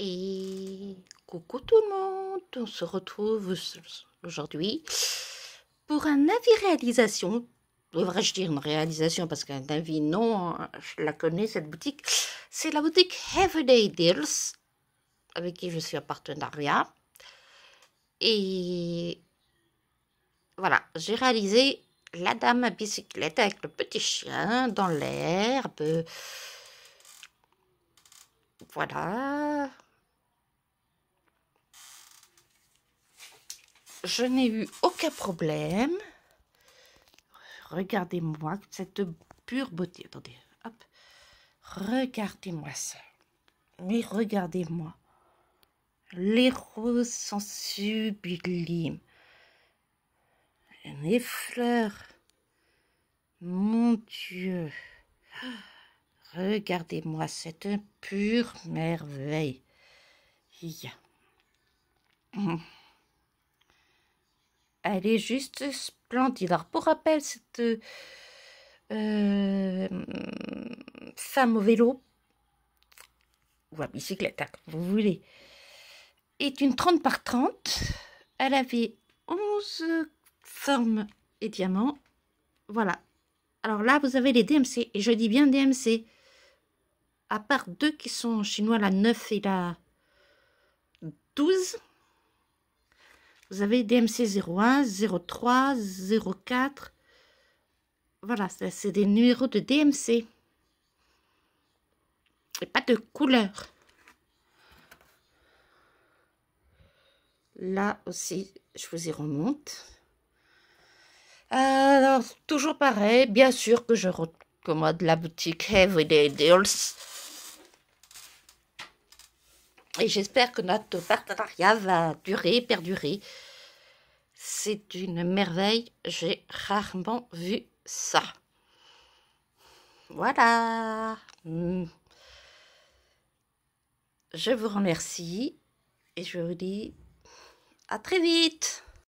Et coucou tout le monde, on se retrouve aujourd'hui pour un avis réalisation. Devrais-je dire une réalisation parce qu'un avis non, je la connais cette boutique. C'est la boutique Everyday Deals avec qui je suis en partenariat. Et voilà, j'ai réalisé la dame à bicyclette avec le petit chien dans l'herbe. Voilà. je n'ai eu aucun problème. Regardez-moi cette pure beauté. Attendez, hop. Regardez-moi ça. Mais regardez-moi. Les roses sont sublimes. Les fleurs. Mon Dieu. Regardez-moi cette pure merveille elle est juste splendide. Alors, pour rappel, cette euh, femme au vélo, ou à bicyclette, hein, comme vous voulez, est une 30 par 30. Elle avait 11 formes et diamants. Voilà. Alors là, vous avez les DMC. Et je dis bien DMC. À part deux qui sont chinois, la 9 et la 12. Vous avez DMC 01, 03, 04. Voilà, c'est des numéros de DMC. Et pas de couleur. Là aussi, je vous y remonte. Alors, toujours pareil, bien sûr que je recommande la boutique Heavy Deals et j'espère que notre partenariat va durer, perdurer. C'est une merveille, j'ai rarement vu ça. Voilà. Hmm. Je vous remercie et je vous dis à très vite.